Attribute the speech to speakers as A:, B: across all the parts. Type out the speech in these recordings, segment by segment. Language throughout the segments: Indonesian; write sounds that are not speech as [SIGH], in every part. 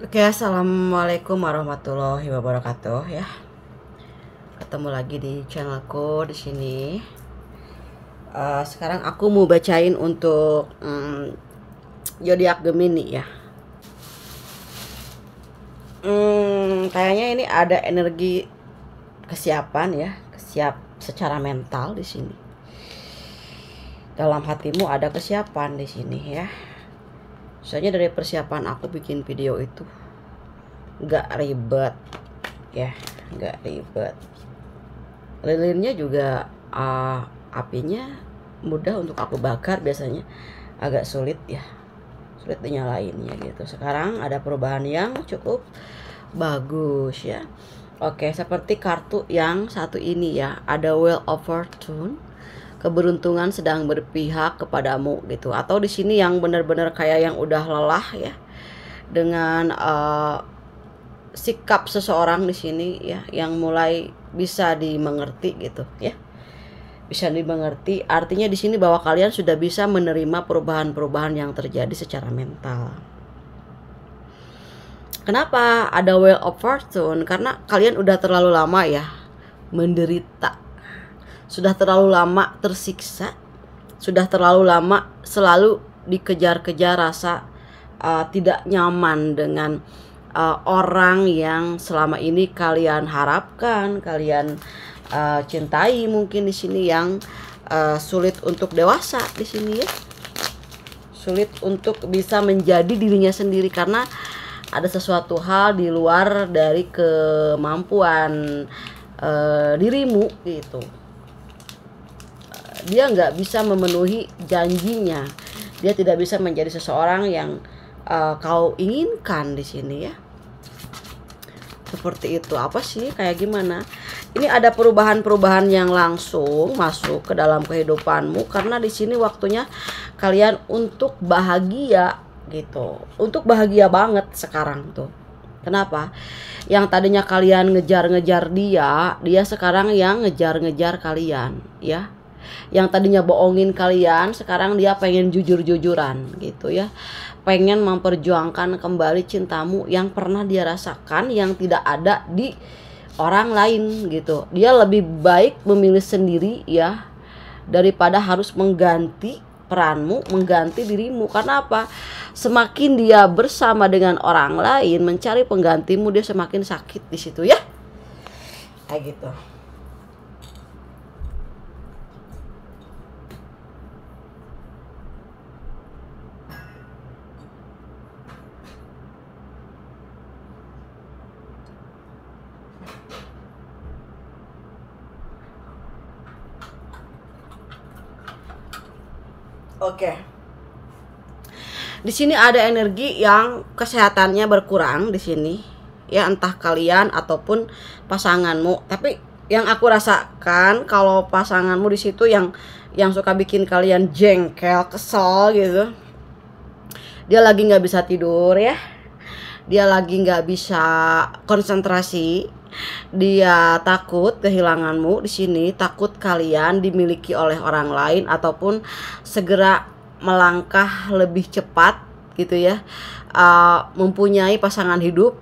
A: Oke, assalamualaikum warahmatullahi wabarakatuh ya. Ketemu lagi di channelku di sini. Uh, sekarang aku mau bacain untuk um, zodiak Gemini ya. Hmm, kayaknya ini ada energi kesiapan ya, kesiap secara mental di sini. Dalam hatimu ada kesiapan di sini ya Misalnya dari persiapan aku bikin video itu gak ribet ya gak ribet lilinnya juga uh, apinya mudah untuk aku bakar biasanya agak sulit ya sulit dinyalainnya gitu sekarang ada perubahan yang cukup bagus ya oke seperti kartu yang satu ini ya ada wheel of fortune keberuntungan sedang berpihak kepadamu gitu atau di sini yang benar-benar kayak yang udah lelah ya dengan uh, sikap seseorang di sini ya yang mulai bisa dimengerti gitu ya bisa dimengerti artinya di sini bahwa kalian sudah bisa menerima perubahan-perubahan yang terjadi secara mental kenapa ada well of fortune karena kalian udah terlalu lama ya menderita sudah terlalu lama tersiksa, sudah terlalu lama selalu dikejar-kejar rasa uh, tidak nyaman dengan uh, orang yang selama ini kalian harapkan, kalian uh, cintai mungkin di sini yang uh, sulit untuk dewasa di sini ya. Sulit untuk bisa menjadi dirinya sendiri karena ada sesuatu hal di luar dari kemampuan uh, dirimu gitu dia nggak bisa memenuhi janjinya dia tidak bisa menjadi seseorang yang uh, kau inginkan di sini ya seperti itu apa sih kayak gimana ini ada perubahan-perubahan yang langsung masuk ke dalam kehidupanmu karena di sini waktunya kalian untuk bahagia gitu untuk bahagia banget sekarang tuh kenapa yang tadinya kalian ngejar-ngejar dia dia sekarang yang ngejar-ngejar kalian ya yang tadinya bohongin kalian sekarang dia pengen jujur-jujuran gitu ya pengen memperjuangkan kembali cintamu yang pernah dia rasakan yang tidak ada di orang lain gitu dia lebih baik memilih sendiri ya daripada harus mengganti peranmu mengganti dirimu karena apa semakin dia bersama dengan orang lain mencari penggantimu dia semakin sakit di situ ya kayak gitu Oke. Di sini ada energi yang kesehatannya berkurang di sini. Ya entah kalian ataupun pasanganmu. Tapi yang aku rasakan kalau pasanganmu di situ yang yang suka bikin kalian jengkel, kesel gitu. Dia lagi nggak bisa tidur ya. Dia lagi nggak bisa konsentrasi dia takut kehilanganmu di sini, takut kalian dimiliki oleh orang lain ataupun segera melangkah lebih cepat gitu ya. Uh, mempunyai pasangan hidup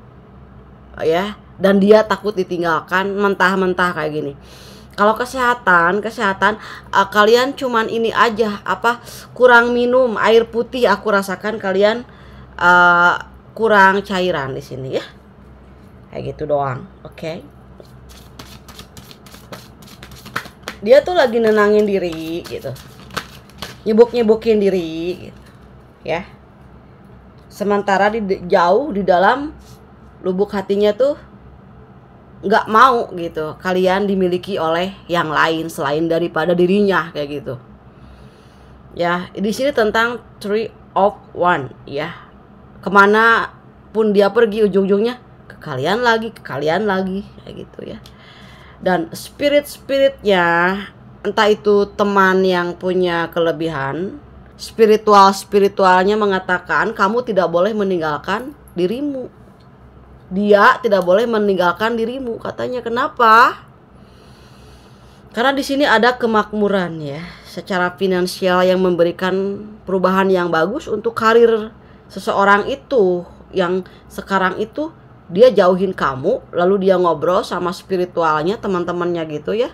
A: ya dan dia takut ditinggalkan mentah-mentah kayak gini kalau kesehatan kesehatan uh, kalian cuman ini aja apa kurang minum air putih aku rasakan kalian uh, kurang cairan di sini ya kayak gitu doang oke okay? dia tuh lagi nenangin diri gitu nyebuk nyebukin diri gitu. ya sementara di jauh di dalam lubuk hatinya tuh nggak mau gitu kalian dimiliki oleh yang lain selain daripada dirinya kayak gitu ya di sini tentang three of one ya kemana pun dia pergi ujung-ujungnya kalian lagi ke kalian lagi kayak gitu ya dan spirit spiritnya entah itu teman yang punya kelebihan spiritual spiritualnya mengatakan kamu tidak boleh meninggalkan dirimu dia tidak boleh meninggalkan dirimu katanya kenapa karena di sini ada kemakmuran ya secara finansial yang memberikan perubahan yang bagus untuk karir seseorang itu yang sekarang itu dia jauhin kamu lalu dia ngobrol sama spiritualnya teman-temannya gitu ya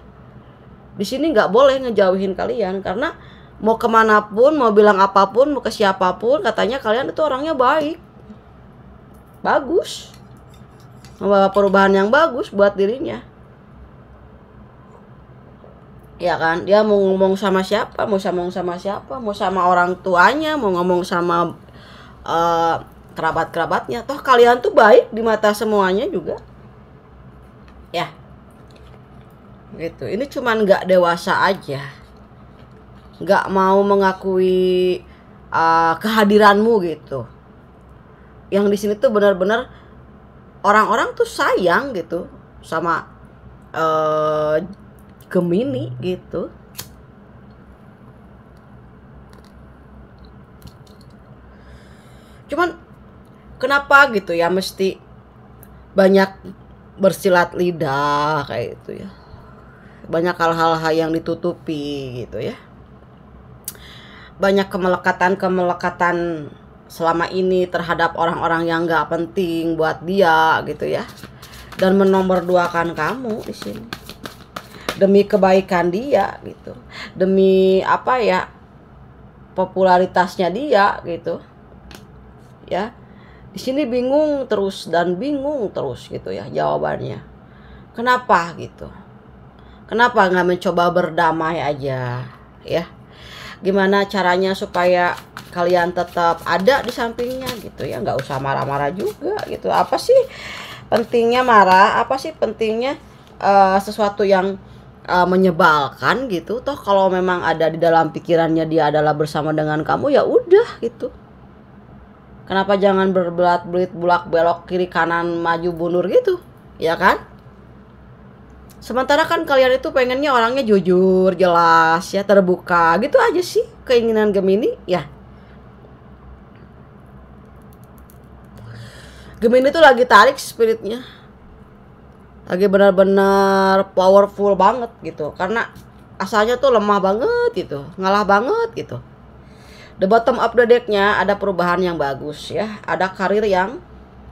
A: di sini nggak boleh ngejauhin kalian karena mau kemana pun, mau bilang apapun mau ke siapapun katanya kalian itu orangnya baik bagus membawa perubahan yang bagus buat dirinya ya kan dia mau ngomong sama siapa mau sama sama siapa mau sama orang tuanya mau ngomong sama eh, kerabat-kerabatnya. Toh kalian tuh baik di mata semuanya juga. Ya. Gitu. Ini cuman nggak dewasa aja. Nggak mau mengakui uh, kehadiranmu gitu. Yang di sini tuh benar-benar orang-orang tuh sayang gitu sama uh, Gemini gitu. kenapa gitu ya mesti banyak bersilat lidah kayak itu ya banyak hal-hal yang ditutupi gitu ya banyak kemelekatan-kemelekatan selama ini terhadap orang-orang yang nggak penting buat dia gitu ya dan menomorduakan kamu di sini demi kebaikan dia gitu demi apa ya popularitasnya dia gitu ya di sini bingung terus dan bingung terus gitu ya jawabannya. Kenapa gitu? Kenapa nggak mencoba berdamai aja ya? Gimana caranya supaya kalian tetap ada di sampingnya gitu ya? Nggak usah marah-marah juga gitu. Apa sih pentingnya marah? Apa sih pentingnya uh, sesuatu yang uh, menyebalkan gitu? Toh kalau memang ada di dalam pikirannya dia adalah bersama dengan kamu ya udah gitu Kenapa jangan berbelat belit bulak belok kiri kanan maju mundur gitu? Ya kan? Sementara kan kalian itu pengennya orangnya jujur, jelas, ya terbuka. Gitu aja sih keinginan Gemini, ya. Gemini tuh lagi tarik spiritnya. Lagi benar-benar powerful banget gitu. Karena asalnya tuh lemah banget gitu, ngalah banget gitu. The bottom of the decknya ada perubahan yang bagus ya. Ada karir yang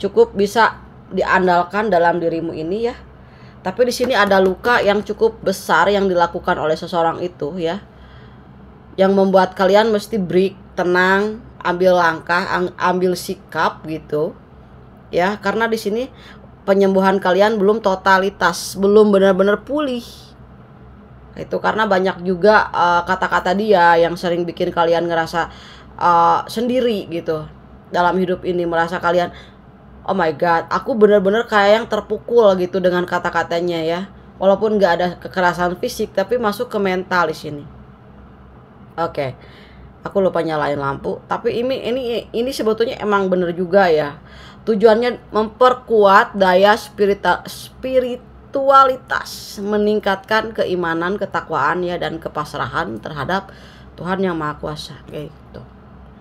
A: cukup bisa diandalkan dalam dirimu ini ya. Tapi di sini ada luka yang cukup besar yang dilakukan oleh seseorang itu ya. Yang membuat kalian mesti break, tenang, ambil langkah, ambil sikap gitu. Ya, karena di sini penyembuhan kalian belum totalitas, belum benar-benar pulih itu karena banyak juga eh, kata-kata uh, dia yang sering bikin kalian ngerasa uh, sendiri gitu dalam hidup ini merasa kalian oh my god aku bener-bener kayak yang terpukul gitu dengan kata-katanya ya walaupun nggak ada kekerasan fisik tapi masuk ke mental di sini oke okay. aku lupa nyalain lampu tapi ini ini ini sebetulnya emang bener juga ya tujuannya memperkuat daya spiritual spirit spiritualitas meningkatkan keimanan, ketakwaan ya dan kepasrahan terhadap Tuhan yang Maha Kuasa gitu.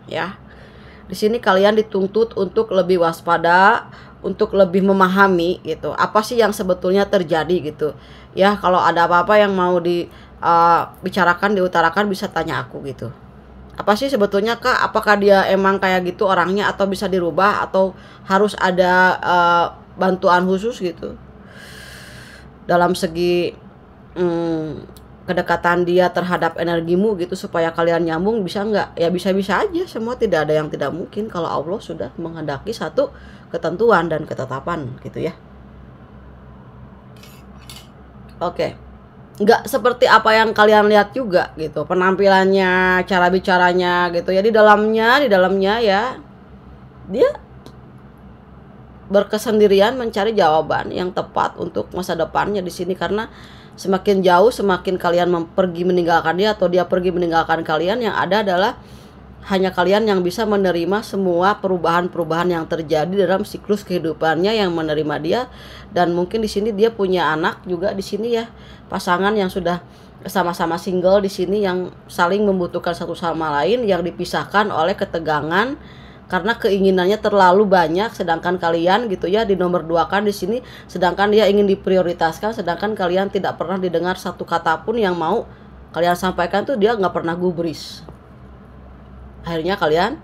A: Ya. Di sini kalian dituntut untuk lebih waspada, untuk lebih memahami gitu. Apa sih yang sebetulnya terjadi gitu. Ya, kalau ada apa-apa yang mau dibicarakan, eh, uh, diutarakan bisa tanya aku gitu apa sih sebetulnya kak apakah dia emang kayak gitu orangnya atau bisa dirubah atau harus ada uh, bantuan khusus gitu dalam segi hmm, kedekatan dia terhadap energimu gitu supaya kalian nyambung bisa nggak ya bisa-bisa aja semua tidak ada yang tidak mungkin kalau Allah sudah menghendaki satu ketentuan dan ketetapan gitu ya oke okay. nggak seperti apa yang kalian lihat juga gitu penampilannya cara bicaranya gitu ya di dalamnya di dalamnya ya dia berkesendirian mencari jawaban yang tepat untuk masa depannya di sini karena semakin jauh semakin kalian pergi meninggalkan dia atau dia pergi meninggalkan kalian yang ada adalah hanya kalian yang bisa menerima semua perubahan-perubahan yang terjadi dalam siklus kehidupannya yang menerima dia dan mungkin di sini dia punya anak juga di sini ya pasangan yang sudah sama-sama single di sini yang saling membutuhkan satu sama lain yang dipisahkan oleh ketegangan karena keinginannya terlalu banyak sedangkan kalian gitu ya di nomor dua kan di sini sedangkan dia ingin diprioritaskan sedangkan kalian tidak pernah didengar satu kata pun yang mau kalian sampaikan tuh dia nggak pernah gubris akhirnya kalian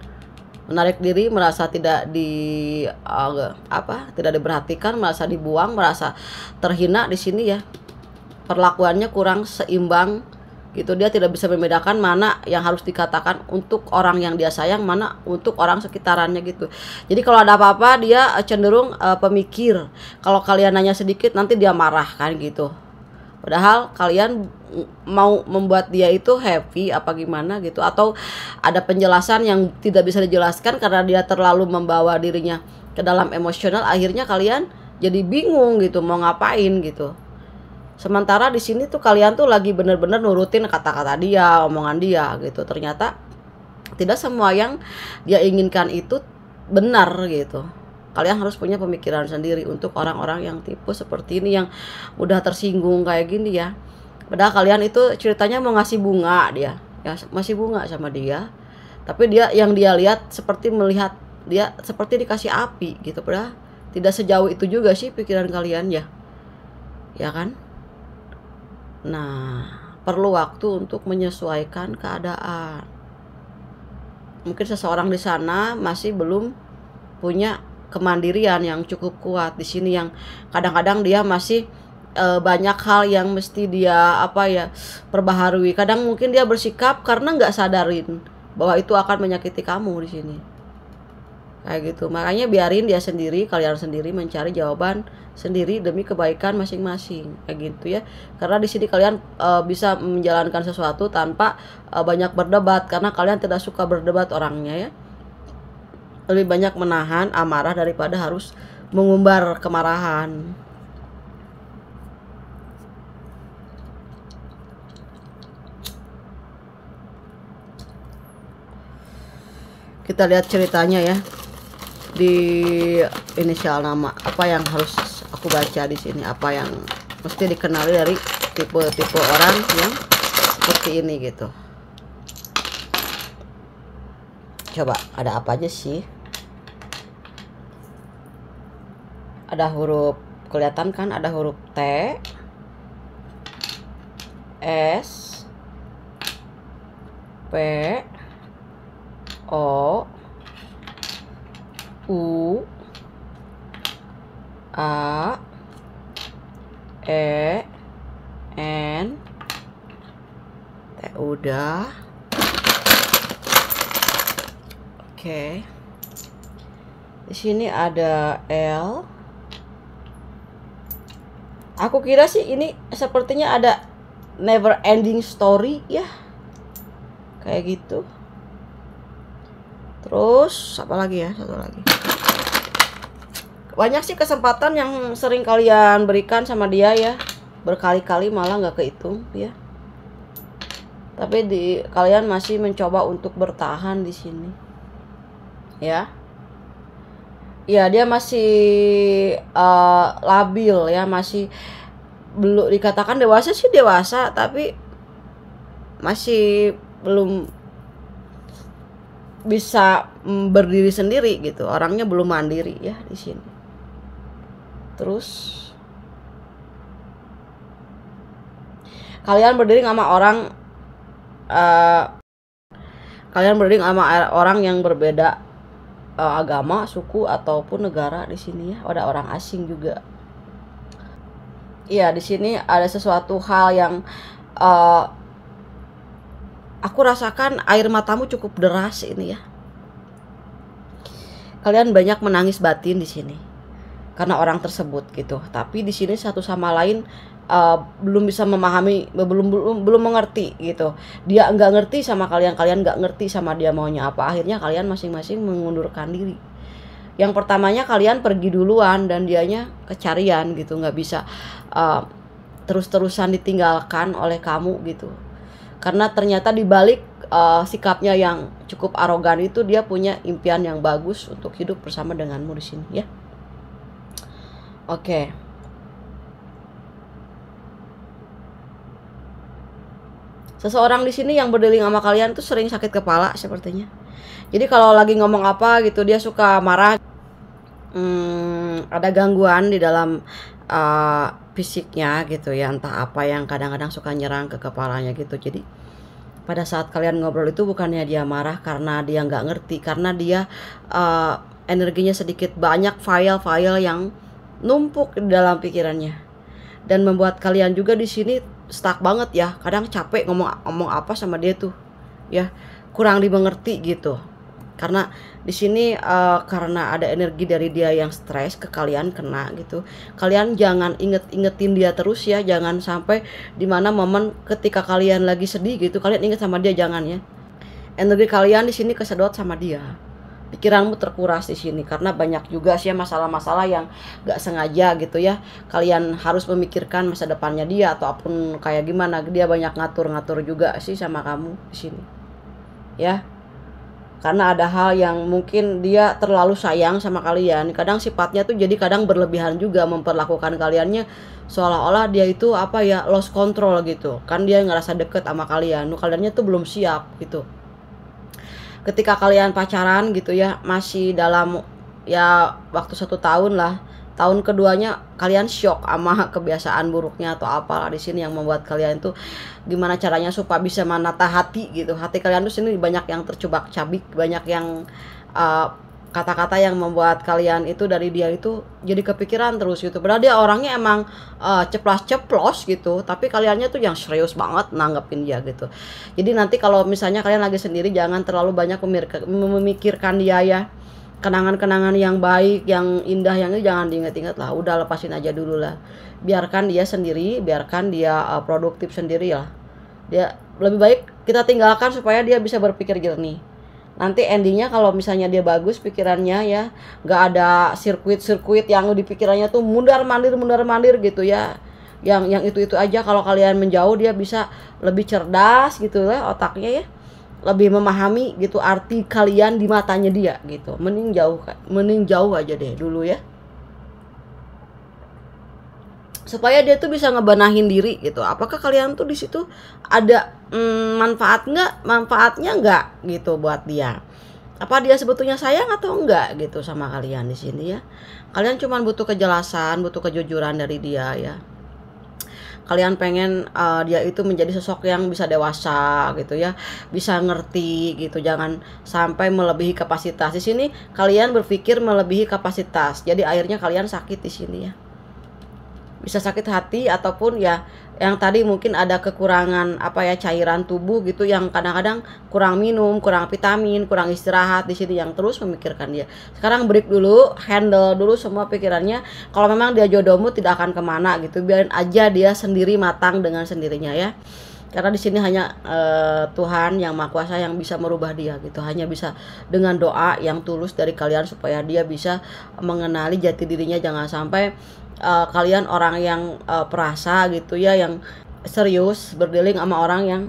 A: menarik diri merasa tidak di eh, apa tidak diperhatikan merasa dibuang merasa terhina di sini ya perlakuannya kurang seimbang gitu dia tidak bisa membedakan mana yang harus dikatakan untuk orang yang dia sayang mana untuk orang sekitarannya gitu jadi kalau ada apa-apa dia eh, cenderung uh, pemikir kalau kalian nanya sedikit nanti dia marah kan gitu padahal kalian mau membuat dia itu happy apa gimana gitu atau ada penjelasan yang tidak bisa dijelaskan karena dia terlalu membawa dirinya ke dalam emosional akhirnya kalian jadi bingung gitu mau ngapain gitu Sementara di sini tuh kalian tuh lagi bener-bener nurutin kata-kata dia, omongan dia gitu. Ternyata tidak semua yang dia inginkan itu benar gitu. Kalian harus punya pemikiran sendiri untuk orang-orang yang tipu seperti ini yang udah tersinggung kayak gini ya. Padahal kalian itu ceritanya mau ngasih bunga dia, ya masih bunga sama dia. Tapi dia yang dia lihat seperti melihat dia seperti dikasih api gitu, padahal tidak sejauh itu juga sih pikiran kalian ya. Ya kan? Nah, perlu waktu untuk menyesuaikan keadaan. Mungkin seseorang di sana masih belum punya kemandirian yang cukup kuat di sini yang kadang-kadang dia masih e, banyak hal yang mesti dia apa ya perbaharui. Kadang mungkin dia bersikap karena nggak sadarin bahwa itu akan menyakiti kamu di sini kayak gitu makanya biarin dia sendiri kalian sendiri mencari jawaban sendiri demi kebaikan masing-masing kayak gitu ya karena di sini kalian e, bisa menjalankan sesuatu tanpa e, banyak berdebat karena kalian tidak suka berdebat orangnya ya lebih banyak menahan amarah daripada harus mengumbar kemarahan kita lihat ceritanya ya di inisial nama apa yang harus aku baca di sini apa yang mesti dikenali dari tipe-tipe orang yang seperti ini gitu coba ada apa aja sih ada huruf kelihatan kan ada huruf T S P O U A E N T udah Oke okay. Di sini ada L Aku kira sih ini sepertinya ada never ending story ya Kayak gitu terus apa lagi ya satu lagi banyak sih kesempatan yang sering kalian berikan sama dia ya berkali-kali malah nggak kehitung ya tapi di kalian masih mencoba untuk bertahan di sini ya ya dia masih uh, labil ya masih belum dikatakan dewasa sih dewasa tapi masih belum bisa mm, berdiri sendiri gitu orangnya belum mandiri ya di sini terus kalian berdiri sama orang uh, kalian berdiri sama orang yang berbeda uh, agama suku ataupun negara di sini ya ada orang asing juga Iya di sini ada sesuatu hal yang uh, Aku rasakan air matamu cukup deras ini ya. Kalian banyak menangis batin di sini karena orang tersebut gitu. Tapi di sini satu sama lain uh, belum bisa memahami, belum belum belum mengerti gitu. Dia nggak ngerti sama kalian, kalian nggak ngerti sama dia maunya apa. Akhirnya kalian masing-masing mengundurkan diri yang pertamanya kalian pergi duluan dan dianya kecarian gitu nggak bisa uh, terus-terusan ditinggalkan oleh kamu gitu karena ternyata di balik uh, sikapnya yang cukup arogan itu dia punya impian yang bagus untuk hidup bersama denganmu di sini ya. Oke. Seseorang di sini yang berdeling sama kalian tuh sering sakit kepala sepertinya. Jadi kalau lagi ngomong apa gitu dia suka marah. Hmm, ada gangguan di dalam eh, fisiknya gitu ya entah apa yang kadang-kadang suka nyerang ke kepalanya gitu jadi pada saat kalian ngobrol itu bukannya dia marah karena dia nggak ngerti karena dia uh, energinya sedikit banyak file-file yang numpuk dalam pikirannya dan membuat kalian juga di sini stuck banget ya kadang capek ngomong ngomong apa sama dia tuh ya kurang dimengerti gitu karena di sini uh, karena ada energi dari dia yang stres ke kalian kena gitu kalian jangan inget-ingetin dia terus ya jangan sampai dimana momen ketika kalian lagi sedih gitu kalian inget sama dia jangan ya energi kalian di sini kesedot sama dia pikiranmu terkuras di sini karena banyak juga sih ya masalah-masalah yang gak sengaja gitu ya kalian harus memikirkan masa depannya dia ataupun kayak gimana dia banyak ngatur-ngatur juga sih sama kamu di sini ya karena ada hal yang mungkin dia terlalu sayang sama kalian kadang sifatnya tuh jadi kadang berlebihan juga memperlakukan kaliannya seolah-olah dia itu apa ya lost control gitu kan dia ngerasa deket sama kalian kaliannya tuh belum siap gitu ketika kalian pacaran gitu ya masih dalam ya waktu satu tahun lah tahun keduanya kalian shock sama [LAUGHS] kebiasaan buruknya atau apalah di sini yang membuat kalian itu gimana caranya supaya bisa menata hati gitu hati kalian tuh sini banyak yang tercubak cabik banyak yang kata eh, kata-kata yang membuat kalian itu dari dia itu jadi kepikiran terus gitu. Padahal dia orangnya emang eh, ceplos-ceplos gitu, tapi kaliannya tuh yang serius banget nanggepin dia gitu. Jadi nanti kalau misalnya kalian lagi sendiri jangan terlalu banyak memikirkan dia ya kenangan-kenangan yang baik, yang indah, yang itu jangan diingat-ingat lah. Udah lepasin aja dulu lah. Biarkan dia sendiri, biarkan dia uh, produktif sendiri lah. Dia lebih baik kita tinggalkan supaya dia bisa berpikir jernih. Nanti endingnya kalau misalnya dia bagus pikirannya ya, nggak ada sirkuit-sirkuit yang di pikirannya tuh mundar mandir mundar mandir gitu ya. Yang yang itu itu aja kalau kalian menjauh dia bisa lebih cerdas gitu lah otaknya ya lebih memahami gitu arti kalian di matanya dia gitu mending jauh mending jauh aja deh dulu ya supaya dia tuh bisa ngebanahin diri gitu apakah kalian tuh di situ ada mm, manfaat nggak manfaatnya nggak gitu buat dia apa dia sebetulnya sayang atau enggak gitu sama kalian di sini ya kalian cuma butuh kejelasan butuh kejujuran dari dia ya kalian pengen uh, dia itu menjadi sosok yang bisa dewasa gitu ya bisa ngerti gitu jangan sampai melebihi kapasitas di sini kalian berpikir melebihi kapasitas jadi akhirnya kalian sakit di sini ya bisa sakit hati ataupun ya yang tadi mungkin ada kekurangan apa ya cairan tubuh gitu yang kadang-kadang kurang minum, kurang vitamin, kurang istirahat di sini yang terus memikirkan dia. Sekarang break dulu, handle dulu semua pikirannya. Kalau memang dia jodohmu tidak akan kemana gitu, biarin aja dia sendiri matang dengan sendirinya ya. Karena di sini hanya e, Tuhan yang Maha Kuasa yang bisa merubah dia gitu. Hanya bisa dengan doa yang tulus dari kalian supaya dia bisa mengenali jati dirinya jangan sampai uh, kalian orang yang uh, perasa gitu ya yang serius berdealing sama orang yang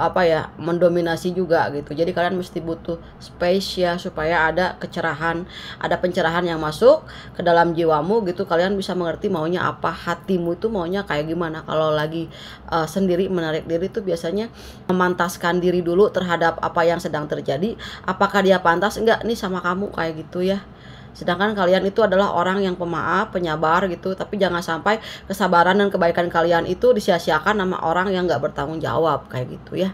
A: apa ya mendominasi juga gitu jadi kalian mesti butuh space ya supaya ada kecerahan ada pencerahan yang masuk ke dalam jiwamu gitu kalian bisa mengerti maunya apa hatimu itu maunya kayak gimana kalau lagi uh, sendiri menarik diri itu biasanya memantaskan diri dulu terhadap apa yang sedang terjadi apakah dia pantas enggak nih sama kamu kayak gitu ya Sedangkan kalian itu adalah orang yang pemaaf, penyabar gitu. Tapi jangan sampai kesabaran dan kebaikan kalian itu disia-siakan sama orang yang gak bertanggung jawab kayak gitu ya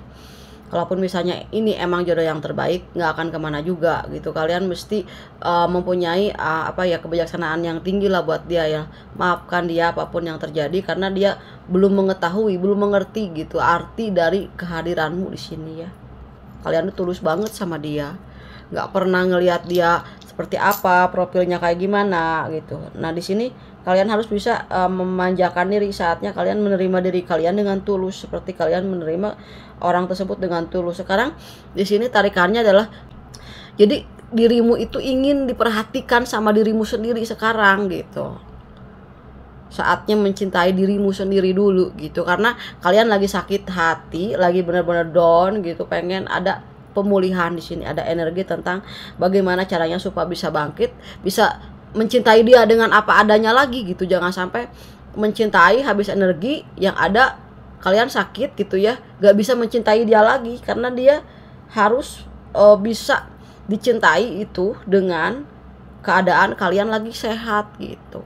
A: kalaupun misalnya ini emang jodoh yang terbaik nggak akan kemana juga gitu kalian mesti uh, mempunyai uh, apa ya kebijaksanaan yang tinggi lah buat dia ya maafkan dia apapun yang terjadi karena dia belum mengetahui belum mengerti gitu arti dari kehadiranmu di sini ya kalian tuh tulus banget sama dia nggak pernah ngelihat dia seperti apa, profilnya kayak gimana gitu. Nah, di sini kalian harus bisa uh, memanjakan diri saatnya kalian menerima diri kalian dengan tulus seperti kalian menerima orang tersebut dengan tulus. Sekarang di sini tarikannya adalah jadi dirimu itu ingin diperhatikan sama dirimu sendiri sekarang gitu saatnya mencintai dirimu sendiri dulu gitu karena kalian lagi sakit hati lagi benar-benar down gitu pengen ada pemulihan di sini ada energi tentang bagaimana caranya supaya bisa bangkit bisa mencintai dia dengan apa adanya lagi gitu jangan sampai mencintai habis energi yang ada kalian sakit gitu ya gak bisa mencintai dia lagi karena dia harus uh, bisa dicintai itu dengan keadaan kalian lagi sehat gitu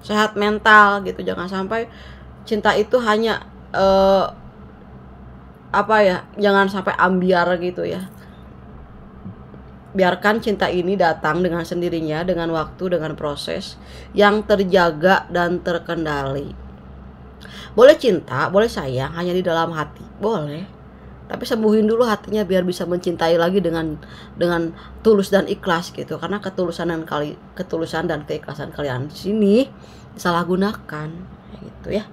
A: sehat mental gitu jangan sampai cinta itu hanya uh, apa ya jangan sampai ambiar gitu ya biarkan cinta ini datang dengan sendirinya dengan waktu dengan proses yang terjaga dan terkendali boleh cinta boleh sayang hanya di dalam hati boleh tapi sembuhin dulu hatinya biar bisa mencintai lagi dengan dengan tulus dan ikhlas gitu karena ketulusan dan kali ketulusan dan keikhlasan kalian sini salah gunakan gitu ya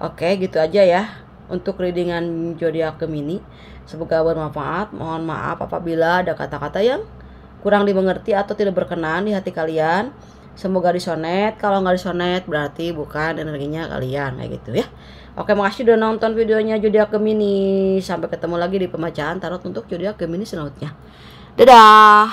A: oke gitu aja ya untuk readingan zodiak Gemini. Semoga bermanfaat. Mohon maaf apabila ada kata-kata yang kurang dimengerti atau tidak berkenan di hati kalian. Semoga disonet. Kalau nggak disonet berarti bukan energinya kalian kayak gitu ya. Oke, makasih udah nonton videonya zodiak Gemini. Sampai ketemu lagi di pembacaan tarot untuk zodiak Gemini selanjutnya. Dadah.